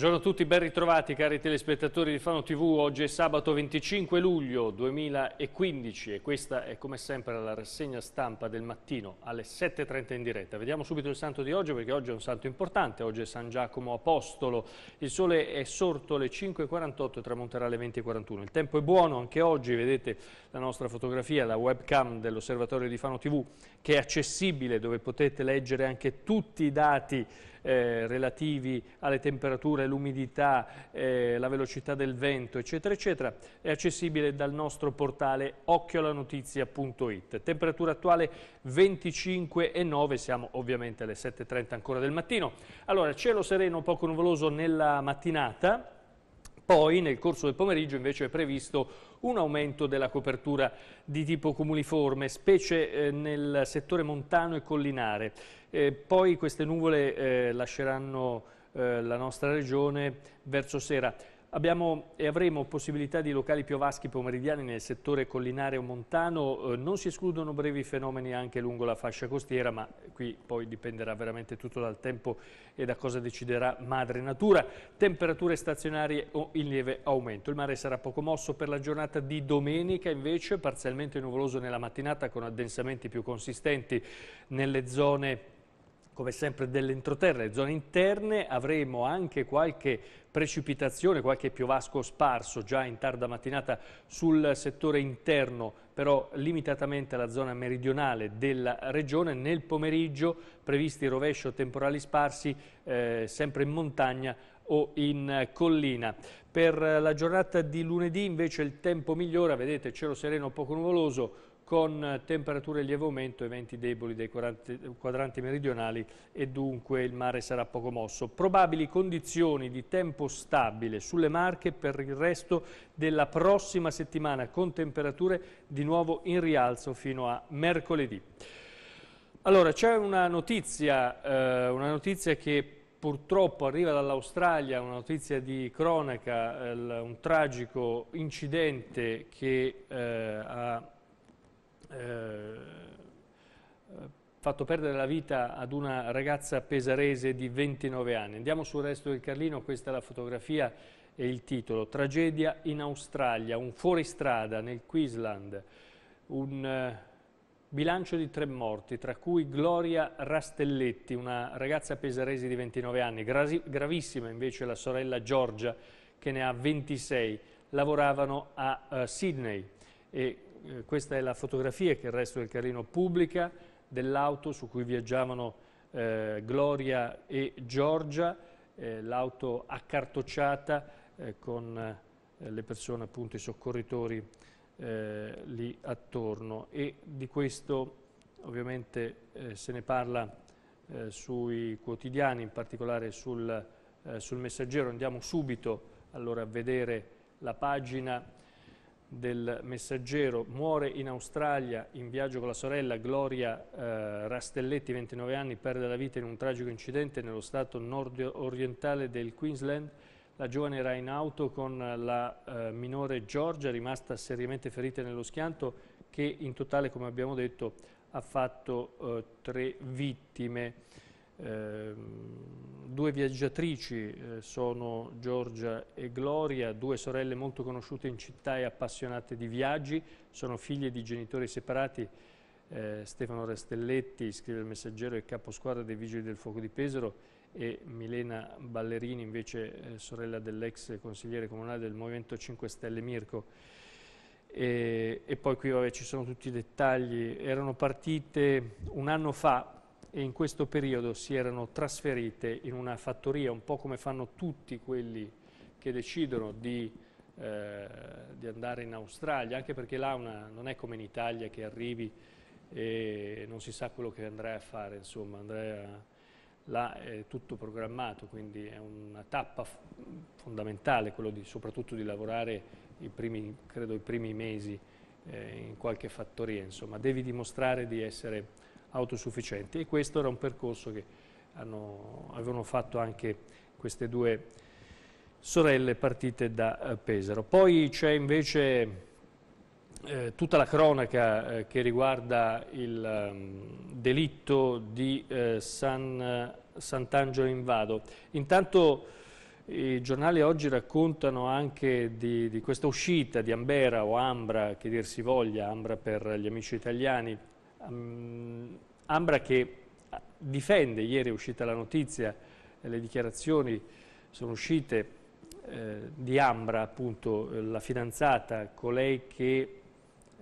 Buongiorno a tutti, ben ritrovati cari telespettatori di Fano TV. Oggi è sabato 25 luglio 2015 e questa è come sempre la rassegna stampa del mattino alle 7.30 in diretta. Vediamo subito il santo di oggi perché oggi è un santo importante, oggi è San Giacomo Apostolo. Il sole è sorto alle 5.48 e tramonterà alle 20.41. Il tempo è buono anche oggi, vedete la nostra fotografia, la webcam dell'osservatorio di Fano TV che è accessibile dove potete leggere anche tutti i dati eh, relativi alle temperature l'umidità, eh, la velocità del vento, eccetera, eccetera, è accessibile dal nostro portale occhiolanotizia.it. Temperatura attuale 25,9, siamo ovviamente alle 7.30 ancora del mattino. Allora, cielo sereno, poco nuvoloso nella mattinata, poi nel corso del pomeriggio invece è previsto un aumento della copertura di tipo cumuliforme, specie eh, nel settore montano e collinare. Eh, poi queste nuvole eh, lasceranno eh, la nostra regione verso sera. Abbiamo e avremo possibilità di locali piovaschi pomeridiani nel settore collinare o montano, eh, non si escludono brevi fenomeni anche lungo la fascia costiera, ma qui poi dipenderà veramente tutto dal tempo e da cosa deciderà madre natura. Temperature stazionarie o in lieve aumento. Il mare sarà poco mosso per la giornata di domenica, invece parzialmente nuvoloso nella mattinata con addensamenti più consistenti nelle zone come sempre dell'entroterra e zone interne, avremo anche qualche precipitazione, qualche piovasco sparso già in tarda mattinata sul settore interno, però limitatamente alla zona meridionale della regione. Nel pomeriggio previsti rovescio temporali sparsi, eh, sempre in montagna o in collina. Per la giornata di lunedì invece il tempo migliora, vedete cielo sereno poco nuvoloso, con temperature in lieve aumento e venti deboli dei quadranti meridionali e dunque il mare sarà poco mosso. Probabili condizioni di tempo stabile sulle Marche per il resto della prossima settimana con temperature di nuovo in rialzo fino a mercoledì. Allora, c'è una, eh, una notizia che purtroppo arriva dall'Australia una notizia di cronaca, eh, un tragico incidente che eh, ha eh, fatto perdere la vita ad una ragazza pesarese di 29 anni. Andiamo sul resto del Carlino, questa è la fotografia e il titolo. Tragedia in Australia, un fuoristrada nel Queensland, un eh, bilancio di tre morti, tra cui Gloria Rastelletti, una ragazza pesarese di 29 anni, Grasi, gravissima invece la sorella Giorgia che ne ha 26, lavoravano a eh, Sydney e eh, questa è la fotografia che il resto del carino pubblica dell'auto su cui viaggiavano eh, Gloria e Giorgia, eh, l'auto accartocciata eh, con eh, le persone, appunto i soccorritori eh, lì attorno e di questo ovviamente se ne parla sui quotidiani, in particolare sul, sul messaggero. Andiamo subito allora a vedere la pagina del messaggero, muore in Australia in viaggio con la sorella Gloria eh, Rastelletti, 29 anni, perde la vita in un tragico incidente nello stato nord-orientale del Queensland. La giovane era in auto con la eh, minore Giorgia, rimasta seriamente ferita nello schianto, che in totale, come abbiamo detto, ha fatto eh, tre vittime. Ehm, due viaggiatrici eh, sono Giorgia e Gloria, due sorelle molto conosciute in città e appassionate di viaggi, sono figlie di genitori separati. Eh, Stefano Restelletti, scrive il messaggero e capo squadra dei Vigili del Fuoco di Pesaro e Milena Ballerini, invece eh, sorella dell'ex consigliere comunale del Movimento 5 Stelle Mirko. E, e poi qui vabbè, ci sono tutti i dettagli. Erano partite un anno fa e in questo periodo si erano trasferite in una fattoria, un po' come fanno tutti quelli che decidono di, eh, di andare in Australia, anche perché là una, non è come in Italia che arrivi e non si sa quello che andrai a fare, insomma, andrai a, là è tutto programmato, quindi è una tappa fondamentale, quello di, soprattutto di lavorare i primi, credo, i primi mesi eh, in qualche fattoria, insomma, devi dimostrare di essere autosufficienti e questo era un percorso che hanno, avevano fatto anche queste due sorelle partite da eh, Pesaro. Poi c'è invece eh, tutta la cronaca eh, che riguarda il um, delitto di eh, San, Sant'Angelo in Vado. Intanto i giornali oggi raccontano anche di, di questa uscita di Ambera o Ambra, che dir si voglia, Ambra per gli amici italiani, Um, Ambra che ah, difende, ieri è uscita la notizia, eh, le dichiarazioni sono uscite eh, di Ambra, appunto eh, la fidanzata, colei che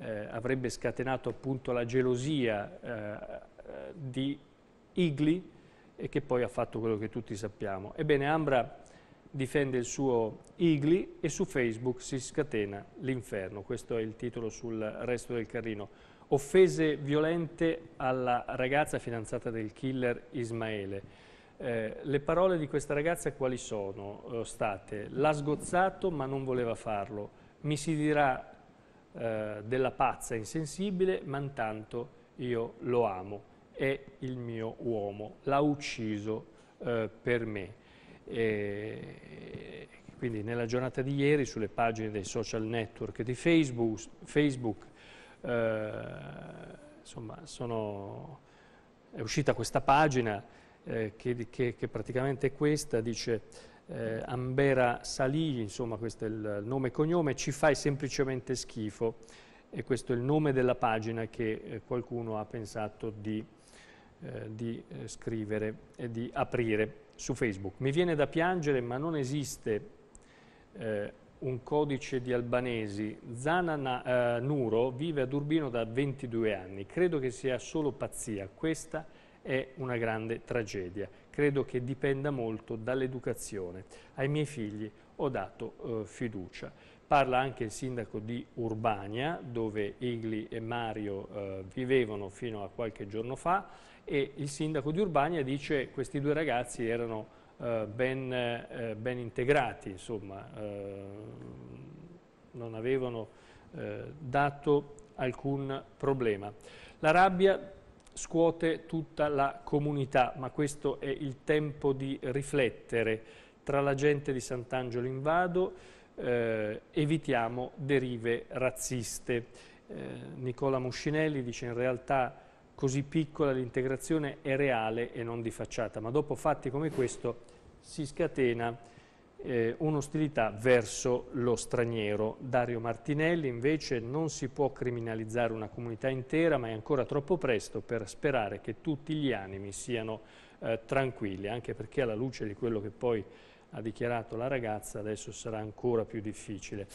eh, avrebbe scatenato appunto la gelosia eh, eh, di Igli e che poi ha fatto quello che tutti sappiamo. Ebbene Ambra difende il suo Igli e su Facebook si scatena l'inferno, questo è il titolo sul resto del carrino offese violente alla ragazza fidanzata del killer Ismaele. Eh, le parole di questa ragazza quali sono eh, state? L'ha sgozzato ma non voleva farlo, mi si dirà eh, della pazza insensibile ma intanto io lo amo, è il mio uomo, l'ha ucciso eh, per me. E quindi nella giornata di ieri sulle pagine dei social network di Facebook, Facebook eh, insomma, sono, è uscita questa pagina eh, che, che, che, praticamente è questa, dice eh, Ambera Salì, insomma questo è il nome e cognome, ci fai semplicemente schifo e questo è il nome della pagina che eh, qualcuno ha pensato di, eh, di eh, scrivere e di aprire su Facebook. Mi viene da piangere ma non esiste un codice di albanesi. Zana eh, Nuro vive ad Urbino da 22 anni. Credo che sia solo pazzia. Questa è una grande tragedia. Credo che dipenda molto dall'educazione. Ai miei figli ho dato eh, fiducia. Parla anche il sindaco di Urbania, dove Igli e Mario eh, vivevano fino a qualche giorno fa, e il sindaco di Urbania dice che questi due ragazzi erano eh, ben, eh, ben, integrati, insomma, eh, non avevano dato alcun problema. La rabbia scuote tutta la comunità, ma questo è il tempo di riflettere tra la gente di Sant'Angelo in Vado, eh, evitiamo derive razziste. Eh, Nicola Muscinelli dice in realtà così piccola l'integrazione è reale e non di facciata, ma dopo fatti come questo si scatena eh, un'ostilità verso lo straniero. Dario Martinelli invece non si può criminalizzare una comunità intera, ma è ancora troppo presto per sperare che tutti gli animi siano eh, tranquilli, anche perché alla luce di quello che poi ha dichiarato la ragazza, adesso sarà ancora più difficile.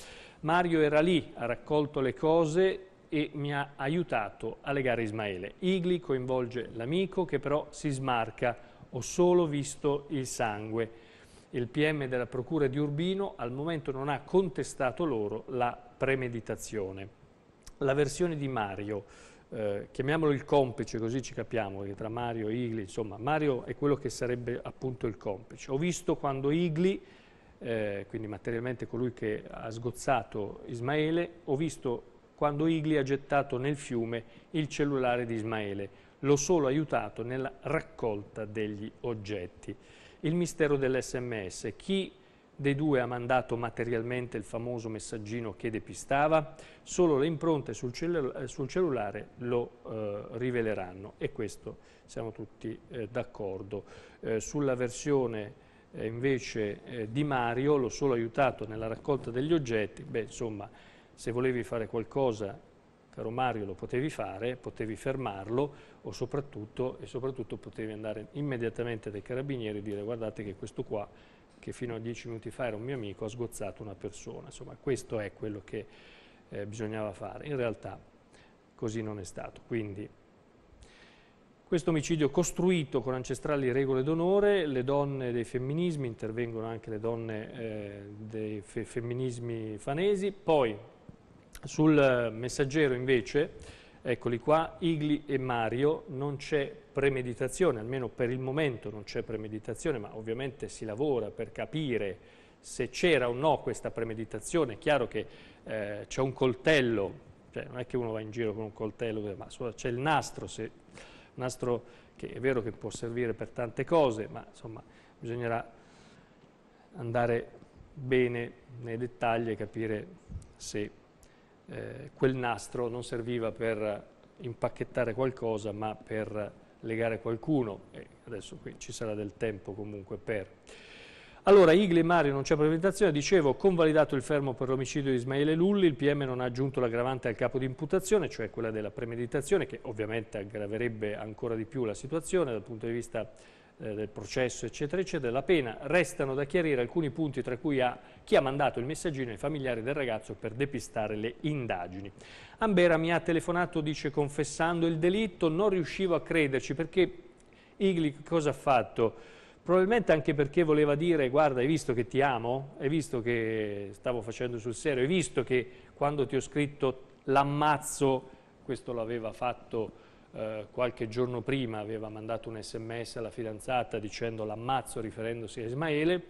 Mario era lì, ha raccolto le cose, e mi ha aiutato a legare Ismaele. Igli coinvolge l'amico che però si smarca, ho solo visto il sangue. Il PM della Procura di Urbino al momento non ha contestato loro la premeditazione. La versione di Mario, eh, chiamiamolo il complice così ci capiamo, perché tra Mario e Igli, insomma, Mario è quello che sarebbe appunto il complice. Ho visto quando Igli eh, quindi materialmente colui che ha sgozzato Ismaele, ho visto quando Igli ha gettato nel fiume il cellulare di Ismaele. L'ho solo aiutato nella raccolta degli oggetti. Il mistero dell'SMS. Chi dei due ha mandato materialmente il famoso messaggino che depistava? Solo le impronte sul, cellulare, sul cellulare lo eh, riveleranno e questo siamo tutti eh, d'accordo. Eh, sulla versione eh, invece eh, di Mario, l'ho solo aiutato nella raccolta degli oggetti, beh insomma se volevi fare qualcosa, caro Mario, lo potevi fare, potevi fermarlo o soprattutto, e soprattutto potevi andare immediatamente dai carabinieri e dire guardate che questo qua che fino a dieci minuti fa era un mio amico, ha sgozzato una persona. Insomma, questo è quello che eh, bisognava fare. In realtà così non è stato. Quindi questo omicidio costruito con ancestrali regole d'onore, le donne dei femminismi, intervengono anche le donne eh, dei fe femminismi fanesi, poi sul eh, messaggero invece, eccoli qua, Igli e Mario, non c'è premeditazione, almeno per il momento non c'è premeditazione, ma ovviamente si lavora per capire se c'era o no questa premeditazione. È chiaro che eh, c'è un coltello, cioè non è che uno va in giro con un coltello, eh, ma c'è il nastro, se, nastro che è vero che può servire per tante cose, ma insomma bisognerà andare bene nei dettagli e capire se eh, quel nastro non serviva per impacchettare qualcosa ma per legare qualcuno e adesso qui ci sarà del tempo comunque per. Allora, Igli e Mario, non c'è presentazione, dicevo, convalidato il fermo per l'omicidio di Ismaele Lulli, il PM non ha aggiunto l'aggravante al capo di imputazione, cioè quella della premeditazione, che ovviamente aggraverebbe ancora di più la situazione dal punto di vista eh, del processo, eccetera, eccetera, della pena, restano da chiarire alcuni punti tra cui ha chi ha mandato il messaggino ai familiari del ragazzo per depistare le indagini. Ambera mi ha telefonato, dice, confessando il delitto, non riuscivo a crederci perché Igli cosa ha fatto? probabilmente anche perché voleva dire guarda hai visto che ti amo, hai visto che stavo facendo sul serio, hai visto che quando ti ho scritto l'ammazzo, questo l'aveva fatto eh, qualche giorno prima aveva mandato un sms alla fidanzata dicendo l'ammazzo riferendosi a Ismaele,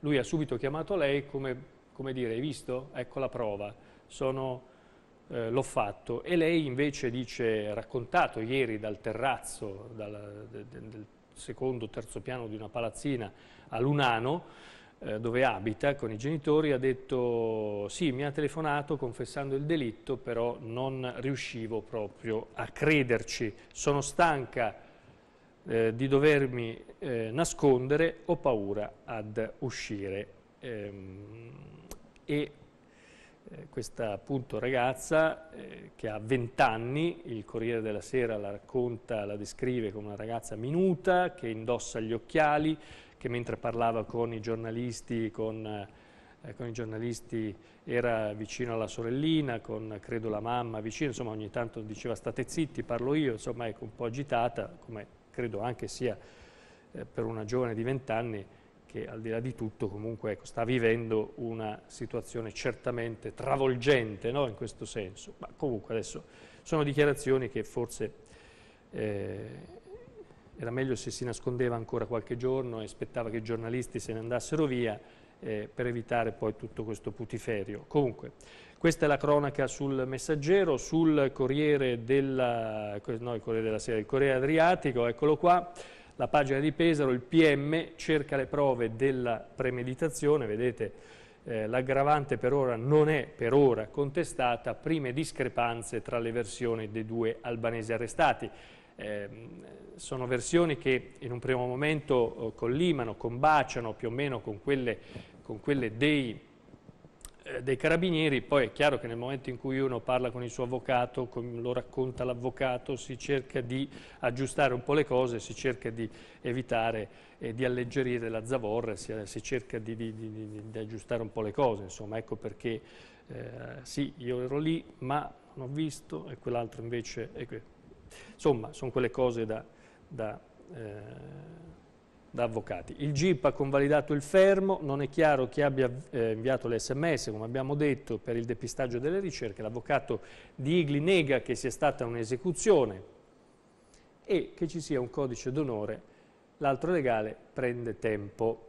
lui ha subito chiamato lei come, come dire hai visto? Ecco la prova, eh, l'ho fatto e lei invece dice raccontato ieri dal terrazzo, dal, del, del secondo terzo piano di una palazzina a Lunano, eh, dove abita con i genitori ha detto sì mi ha telefonato confessando il delitto però non riuscivo proprio a crederci sono stanca eh, di dovermi eh, nascondere ho paura ad uscire ehm, e eh, questa appunto ragazza eh, che ha 20 anni, il Corriere della Sera la racconta, la descrive come una ragazza minuta che indossa gli occhiali, che mentre parlava con i giornalisti, con, eh, con i giornalisti era vicino alla sorellina, con credo la mamma vicino, insomma ogni tanto diceva state zitti, parlo io, insomma ecco un po' agitata, come credo anche sia eh, per una giovane di vent'anni che al di là di tutto comunque ecco, sta vivendo una situazione certamente travolgente no? in questo senso, ma comunque adesso sono dichiarazioni che forse eh, era meglio se si nascondeva ancora qualche giorno e aspettava che i giornalisti se ne andassero via eh, per evitare poi tutto questo putiferio. Comunque, questa è la cronaca sul Messaggero, sul Corriere della, no, il Corriere della Sera, il Corriere Adriatico, eccolo qua, la pagina di Pesaro, il PM cerca le prove della premeditazione, vedete eh, l'aggravante per ora non è per ora contestata, prime discrepanze tra le versioni dei due albanesi arrestati. Ehm, sono versioni che in un primo momento eh, collimano, combaciano più o meno con quelle, con quelle dei eh, dei carabinieri, poi è chiaro che nel momento in cui uno parla con il suo avvocato, lo racconta l'avvocato, si cerca di aggiustare un po' le cose, si cerca di evitare e eh, di alleggerire la zavorra, si, si cerca di, di, di, di, aggiustare un po' le cose, insomma, ecco perché eh, sì, io ero lì, ma non ho visto e quell'altro invece è qui. Insomma, sono quelle cose da, da, eh, da avvocati. Il GIP ha convalidato il fermo, non è chiaro chi abbia eh, inviato l'SMS, come abbiamo detto, per il depistaggio delle ricerche. L'avvocato di Igli nega che sia stata un'esecuzione e che ci sia un codice d'onore. L'altro legale prende tempo.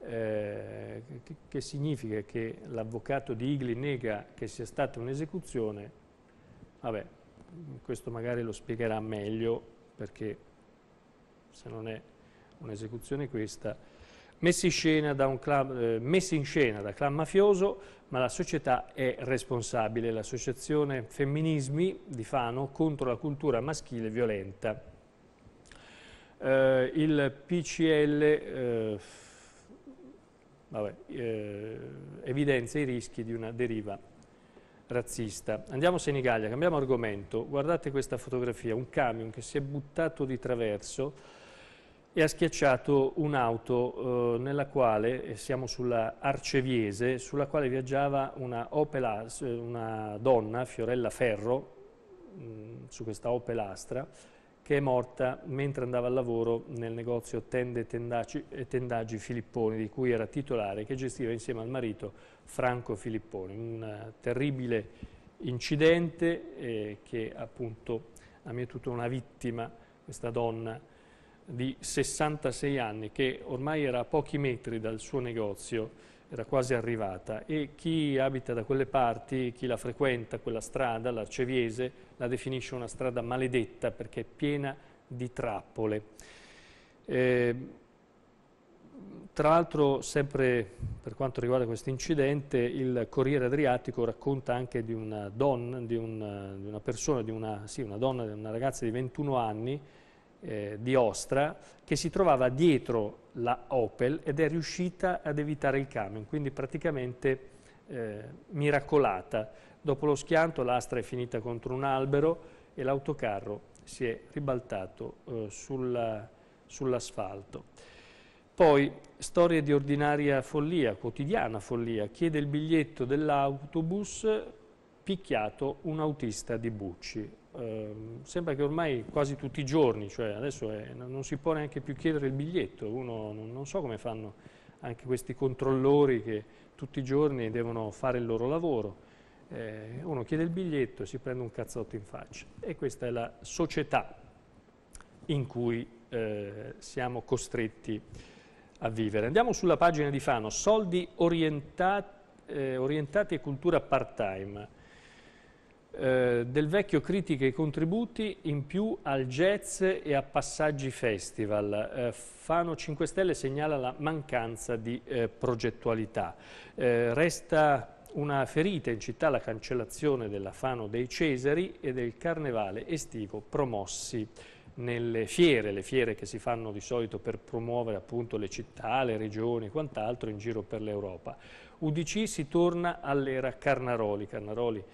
Eh, che, che, significa che l'avvocato di Igli nega che sia stata un'esecuzione, vabbè, questo magari lo spiegherà meglio perché se non è un'esecuzione questa, messi in, scena da un club, eh, messi in scena da clan mafioso, ma la società è responsabile, l'associazione Femminismi di Fano contro la cultura maschile violenta. Eh, il PCL eh, vabbè, eh, evidenzia i rischi di una deriva razzista. Andiamo a Senigallia, cambiamo argomento. Guardate questa fotografia, un camion che si è buttato di traverso e ha schiacciato un'auto eh, nella quale, siamo sulla Arceviese, sulla quale viaggiava una, Opel As, eh, una donna, Fiorella Ferro, mh, mm, su questa Opel Astra, che è morta mentre andava al lavoro nel negozio Tende Tendaci, eh, Tendaggi Filipponi, di cui era titolare, che gestiva insieme al marito Franco Filipponi. Un eh, terribile incidente eh, che appunto ha mietuto una vittima, questa donna di 66 anni, che ormai era a pochi metri dal suo negozio, era quasi arrivata e chi abita da quelle parti, chi la frequenta, quella strada, l'Arceviese, la definisce una strada maledetta perché è piena di trappole. Eh, tra l'altro, sempre per quanto riguarda questo incidente, il Corriere Adriatico racconta anche di una donna, di una, di una persona, di una, sì, una donna, una ragazza di 21 anni eh, di Ostra che si trovava dietro la Opel ed è riuscita ad evitare il camion, quindi praticamente eh, miracolata. Dopo lo schianto l'astra è finita contro un albero e l'autocarro si è ribaltato eh, sull'asfalto. poi, storie di ordinaria follia, quotidiana follia, chiede il biglietto dell'autobus picchiato un autista di Bucci. Ehm, sembra che ormai quasi tutti i giorni, cioè adesso è, non si può neanche più chiedere il biglietto, uno non, non so come fanno anche questi controllori che tutti i giorni devono fare il loro lavoro. Eh, uno chiede il biglietto e si prende un cazzotto in faccia. E questa è la società in cui eh, siamo costretti a vivere. Andiamo sulla pagina di Fano, soldi orientati, eh, orientati e cultura part-time. Eh, del vecchio critica e contributi in più al jazz e a passaggi festival. Eh, Fano 5 Stelle segnala la mancanza di eh, progettualità. Eh, resta una ferita in città la cancellazione della Fano dei Cesari e del carnevale estivo promossi nelle fiere, le fiere che si fanno di solito per promuovere appunto le città, le regioni e quant'altro in giro per l'Europa. UDC si torna all'era Carnaroli, Carnaroli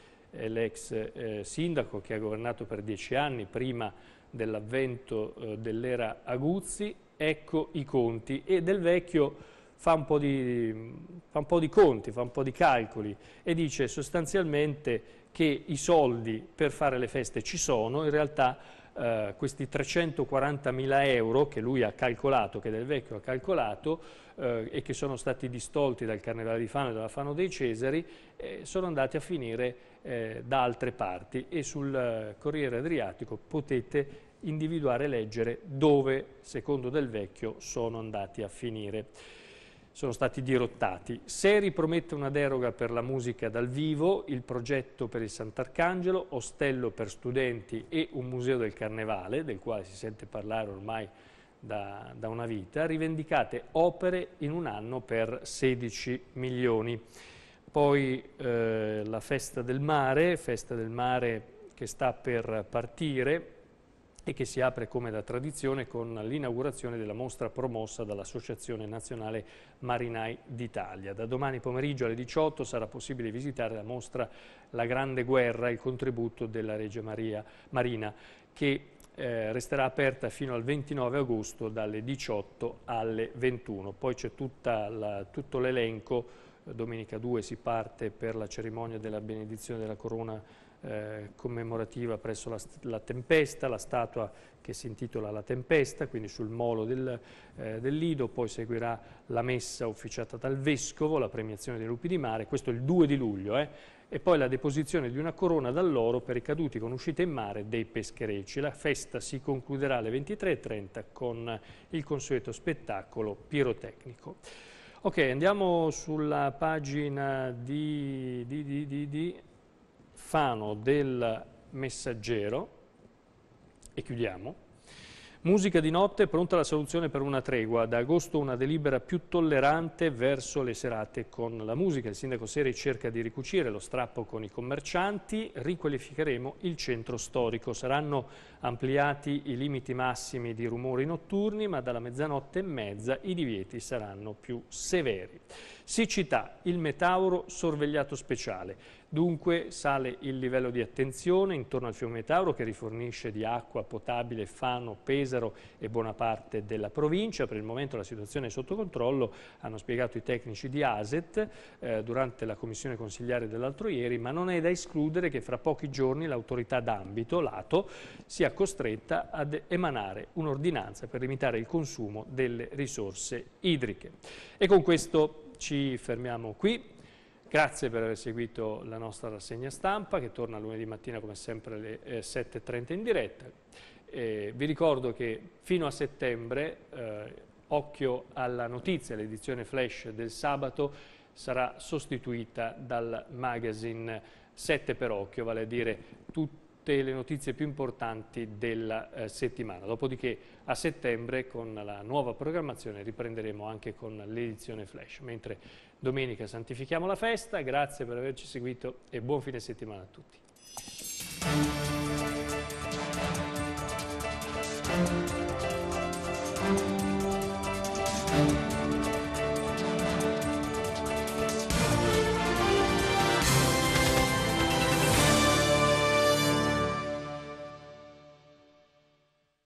l'ex eh, sindaco che ha governato per dieci anni prima dell'avvento eh, dell'era Aguzzi, ecco i conti e del vecchio fa un, di, fa un po' di conti, fa un po' di calcoli e dice sostanzialmente che i soldi per fare le feste ci sono, in realtà Uh, questi 340 mila euro che lui ha calcolato, che Del Vecchio ha calcolato uh, e che sono stati distolti dal Carnevale di Fano e dalla Fano dei Cesari, eh, sono andati a finire eh, da altre parti e sul eh, Corriere Adriatico potete individuare e leggere dove, secondo Del Vecchio, sono andati a finire. Sono stati dirottati. Seri promette una deroga per la musica dal vivo, il progetto per il Sant'Arcangelo, ostello per studenti e un museo del carnevale, del quale si sente parlare ormai da, da una vita. Rivendicate opere in un anno per 16 milioni poi eh, la festa del mare, festa del mare che sta per partire e che si apre come da tradizione con l'inaugurazione della mostra promossa dall'Associazione Nazionale Marinai d'Italia. Da domani pomeriggio alle 18 sarà possibile visitare la mostra La Grande Guerra, il contributo della Regia Maria, Marina, che eh, resterà aperta fino al 29 agosto dalle 18 alle 21. Poi c'è tutto l'elenco domenica 2 si parte per la cerimonia della benedizione della corona eh, commemorativa presso la, la, Tempesta, la statua che si intitola La Tempesta, quindi sul molo del, eh, del, Lido, poi seguirà la messa officiata dal Vescovo, la premiazione dei lupi di mare, questo è il 2 di luglio, eh, e poi la deposizione di una corona d'alloro per i caduti con uscita in mare dei pescherecci. La festa si concluderà alle 23.30 con il consueto spettacolo pirotecnico. Ok, andiamo sulla pagina di, di, di, di Fano del Messaggero e chiudiamo. Musica di notte, pronta la soluzione per una tregua. Da agosto una delibera più tollerante verso le serate con la musica. Il sindaco Seri cerca di ricucire lo strappo con i commercianti. Riqualificheremo il centro storico. Saranno ampliati i limiti massimi di rumori notturni, ma dalla mezzanotte e mezza i divieti saranno più severi. Siccità, il Metauro sorvegliato speciale. Dunque sale il livello di attenzione intorno al fiume Metauro che rifornisce di acqua potabile Fano, Pesaro e buona parte della provincia. Per il momento la situazione è sotto controllo, hanno spiegato i tecnici di ASET eh, durante la commissione consigliare dell'altro ieri, ma non è da escludere che fra pochi giorni l'autorità d'ambito, l'ATO, sia costretta ad emanare un'ordinanza per limitare il consumo delle risorse idriche. E con questo ci fermiamo qui. Grazie per aver seguito la nostra rassegna stampa che torna lunedì mattina come sempre alle 7.30 eh, in diretta. Eh, vi ricordo che fino a settembre, eh, occhio alla notizia, l'edizione flash del sabato sarà sostituita dal magazine 7 per occhio, vale a dire tutti tutte le notizie più importanti della eh, settimana. Dopodiché a settembre con la nuova programmazione riprenderemo anche con l'edizione Flash. Mentre domenica santifichiamo la festa, grazie per averci seguito e buon fine settimana a tutti.